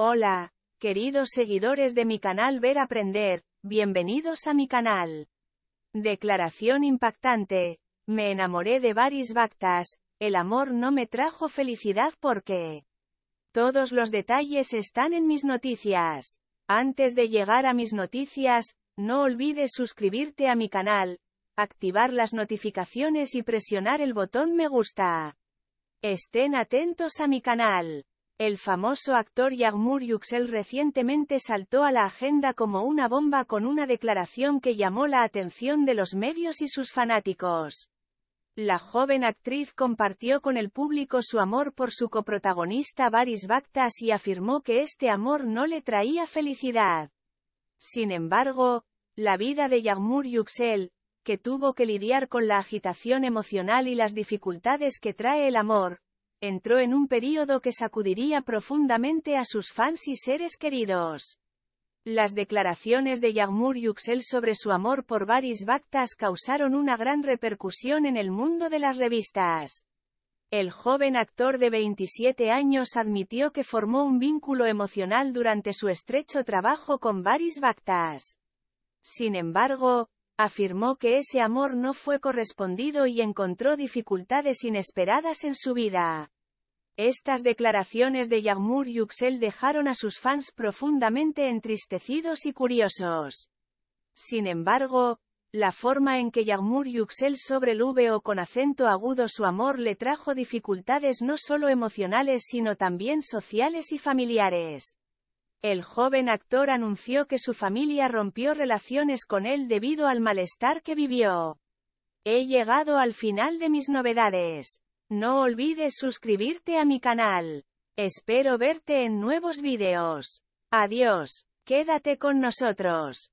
Hola, queridos seguidores de mi canal Ver Aprender, bienvenidos a mi canal. Declaración impactante. Me enamoré de Varis Bactas, el amor no me trajo felicidad porque... Todos los detalles están en mis noticias. Antes de llegar a mis noticias, no olvides suscribirte a mi canal, activar las notificaciones y presionar el botón me gusta. Estén atentos a mi canal. El famoso actor Yagmur Yuxel recientemente saltó a la agenda como una bomba con una declaración que llamó la atención de los medios y sus fanáticos. La joven actriz compartió con el público su amor por su coprotagonista Baris Bactas y afirmó que este amor no le traía felicidad. Sin embargo, la vida de Yagmur Yuxel, que tuvo que lidiar con la agitación emocional y las dificultades que trae el amor, entró en un período que sacudiría profundamente a sus fans y seres queridos. Las declaraciones de Yagmur Yuxel sobre su amor por Varis Bactas causaron una gran repercusión en el mundo de las revistas. El joven actor de 27 años admitió que formó un vínculo emocional durante su estrecho trabajo con Varis Bactas. Sin embargo, afirmó que ese amor no fue correspondido y encontró dificultades inesperadas en su vida. Estas declaraciones de Yagmur Yuxel dejaron a sus fans profundamente entristecidos y curiosos. Sin embargo, la forma en que Yagmur Yüksel o con acento agudo su amor le trajo dificultades no solo emocionales sino también sociales y familiares. El joven actor anunció que su familia rompió relaciones con él debido al malestar que vivió. He llegado al final de mis novedades. No olvides suscribirte a mi canal. Espero verte en nuevos videos. Adiós. Quédate con nosotros.